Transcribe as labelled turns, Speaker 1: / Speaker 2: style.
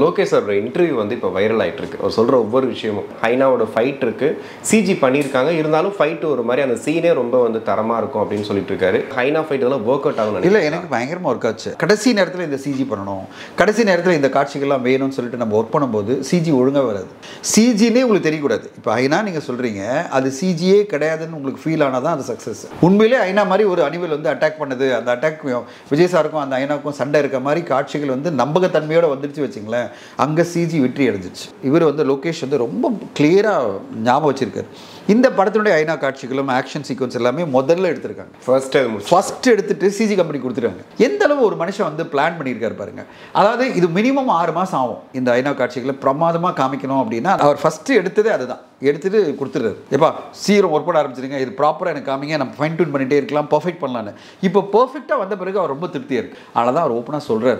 Speaker 1: Lokesh interview வந்து இப்போ viral ஆகிட்டு இருக்கு அவர் சொல்கிற ஒவ்வொரு விஷயமும் ஹைனாவோட ஃபைட் இருக்குது சிஜி பண்ணியிருக்காங்க இருந்தாலும் ஃபைட் ஒரு மாதிரி அந்த சீனே ரொம்ப வந்து தரமாக இருக்கும் அப்படின்னு சொல்லிட்டு இருக்காரு ஹைனா ஃபைட் இதெல்லாம் ஒர்க் அவுட் ஆகும் இல்லை எனக்கு பயங்கரமாக ஒர்க் ஆச்சு கடைசி நேரத்தில் இந்த சிஜி பண்ணணும் கடைசி நேரத்தில் இந்த காட்சிகள்லாம்
Speaker 2: வேணும்னு சொல்லிட்டு நம்ம ஒர்க் பண்ணும்போது சிஜி ஒழுங்காக வராது சிஜினே உங்களுக்கு தெரியக்கூடாது இப்போ ஹைனா நீங்கள் சொல்கிறீங்க அது சிஜியே கிடையாதுன்னு உங்களுக்கு ஃபீல் ஆனால் தான் அது சக்ஸஸ் உண்மையிலே ஐனா மாதிரி ஒரு அணிவில் வந்து அட்டாக் பண்ணுது அந்த அட்டாக் விஜய் சாருக்கும் அந்த ஐனாவுக்கும் சண்டை இருக்க மாதிரி காட்சிகள் வந்து நம்பகத்தன்மையோடு வந்துருச்சு வச்சுங்களேன் அங்கே சிஜி வெற்றி அடைஞ்சிச்சு இவர் வந்து லோகேஷ் வந்து ரொம்ப கிளியராக ஞாபகம் வச்சுருக்காரு இந்த படத்தினுடைய ஐநா காட்சிகளும் ஆக்ஷன் சீக்வன்ஸ் எல்லாமே முதல்ல எடுத்திருக்காங்க ஃபர்ஸ்ட் ஃபர்ஸ்ட் எடுத்துட்டு சிஜி கம்பெனி கொடுத்துருக்காங்க எந்த அளவு ஒரு மனுஷன் வந்து பிளான் பண்ணியிருக்காரு பாருங்க அதாவது இது மினிமம் ஆறு மாதம் ஆகும் இந்த ஐநா காட்சிகளை பிரமாதமாக காமிக்கணும் அப்படின்னா அவர் ஃபஸ்ட்டு எடுத்ததே அதுதான் எடுத்துட்டு கொடுத்துருது எப்பா சீரம் ஒர்க் பண்ண ஆரம்பிச்சிருங்க இது ப்ராப்பராக எனக்கு காமிங்க நம்ம ஃபைன் டியூன் பண்ணிகிட்டே இருக்கலாம் பர்ஃபெக்ட் பண்ணலான்னு இப்போ பர்ஃபெக்டாக வந்த பிறகு அவர் ரொம்ப திருப்தியாக இருக்குது அதனால் தான் அவர் ஓப்பனாக சொல்கிறார்